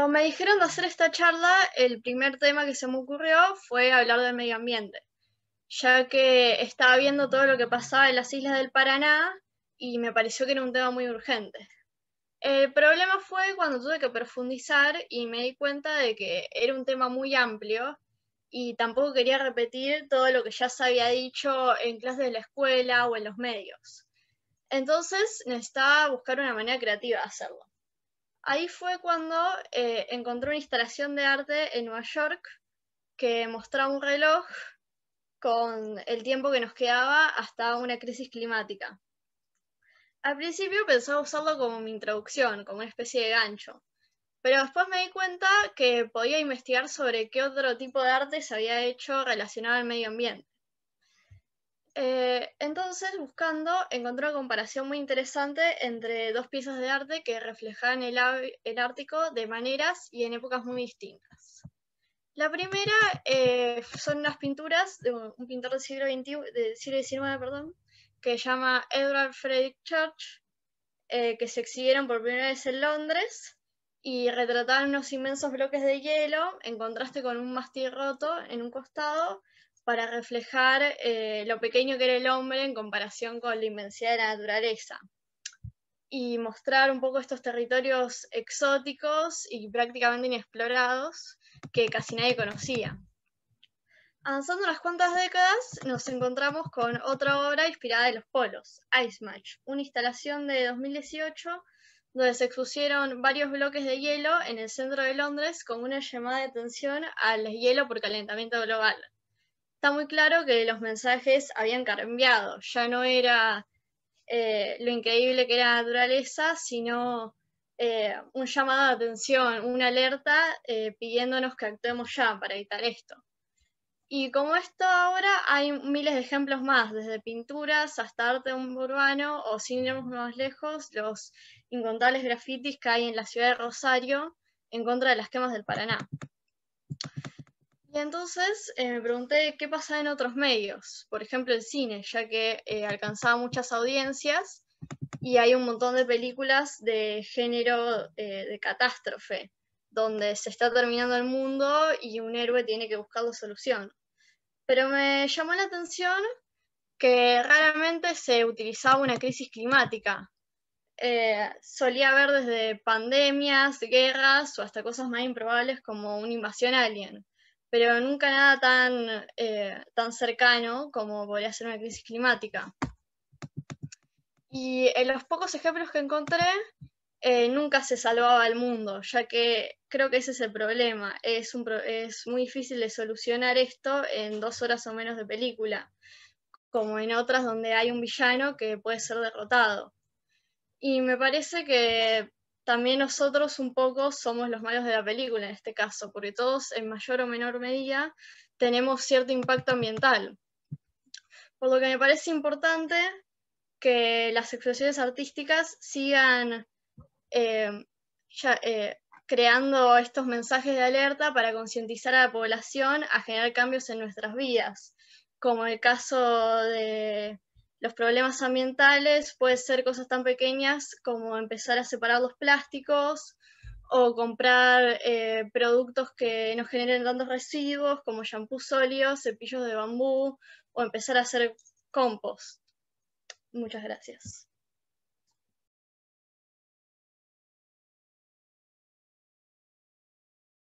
Cuando me dijeron de hacer esta charla, el primer tema que se me ocurrió fue hablar del medio ambiente, ya que estaba viendo todo lo que pasaba en las islas del Paraná y me pareció que era un tema muy urgente. El problema fue cuando tuve que profundizar y me di cuenta de que era un tema muy amplio y tampoco quería repetir todo lo que ya se había dicho en clases de la escuela o en los medios. Entonces necesitaba buscar una manera creativa de hacerlo ahí fue cuando eh, encontré una instalación de arte en Nueva York que mostraba un reloj con el tiempo que nos quedaba hasta una crisis climática. Al principio pensaba usarlo como mi introducción, como una especie de gancho, pero después me di cuenta que podía investigar sobre qué otro tipo de arte se había hecho relacionado al medio ambiente. Eh, entonces, buscando, encontré una comparación muy interesante entre dos piezas de arte que reflejaban el, Ártico de maneras y en épocas muy distintas. La primera eh, son unas pinturas de un pintor del siglo, del siglo XIX perdón, que se llama Edward Frederick Church, eh, que se exhibieron por primera vez en Londres y retrataban unos inmensos bloques de hielo en contraste con un mástil roto en un costado para reflejar eh, lo pequeño que era el hombre en comparación con la inmensidad de la naturaleza y mostrar un poco estos territorios exóticos y prácticamente inexplorados que casi nadie conocía. Avanzando unas cuantas décadas, nos encontramos con otra obra inspirada de los polos, Ice Match, una instalación de 2018 donde se expusieron varios bloques de hielo en el centro de Londres con una llamada de atención al hielo por calentamiento global está muy claro que los mensajes habían cambiado. Ya no era eh, lo increíble que era la naturaleza, sino eh, un llamado de atención, una alerta eh, pidiéndonos que actuemos ya para evitar esto. Y como esto ahora hay miles de ejemplos más, desde pinturas hasta arte urbano o sin irnos más lejos, los incontables grafitis que hay en la ciudad de Rosario en contra de las quemas del Paraná. Y entonces eh, me pregunté qué pasa en otros medios, por ejemplo el cine, ya que eh, alcanzaba muchas audiencias y hay un montón de películas de género eh, de catástrofe, donde se está terminando el mundo y un héroe tiene que buscar la solución. Pero me llamó la atención que raramente se utilizaba una crisis climática. solía haber desde pandemias, guerras o hasta cosas más improbables como una invasión alien pero nunca nada tan, eh, tan cercano como podría ser una crisis climática. Y en eh, los pocos ejemplos que encontré, eh, nunca se salvaba el mundo, ya que creo que ese es el problema. Es, un es muy difícil de solucionar esto en dos horas o menos de película, como en otras donde hay un villano que puede ser derrotado. Y me parece que también nosotros un poco somos los malos de la película en este caso, porque todos en mayor o menor medida tenemos cierto impacto ambiental. Por lo que me parece importante que las expresiones artísticas sigan eh, eh, creando estos mensajes de alerta para concientizar a la población a generar cambios en nuestras vidas, como el caso de los problemas ambientales pueden ser cosas tan pequeñas como empezar a separar los plásticos o comprar eh, productos que no generen tantos residuos como shampoos sólidos, cepillos de bambú o empezar a hacer compost. Muchas gracias.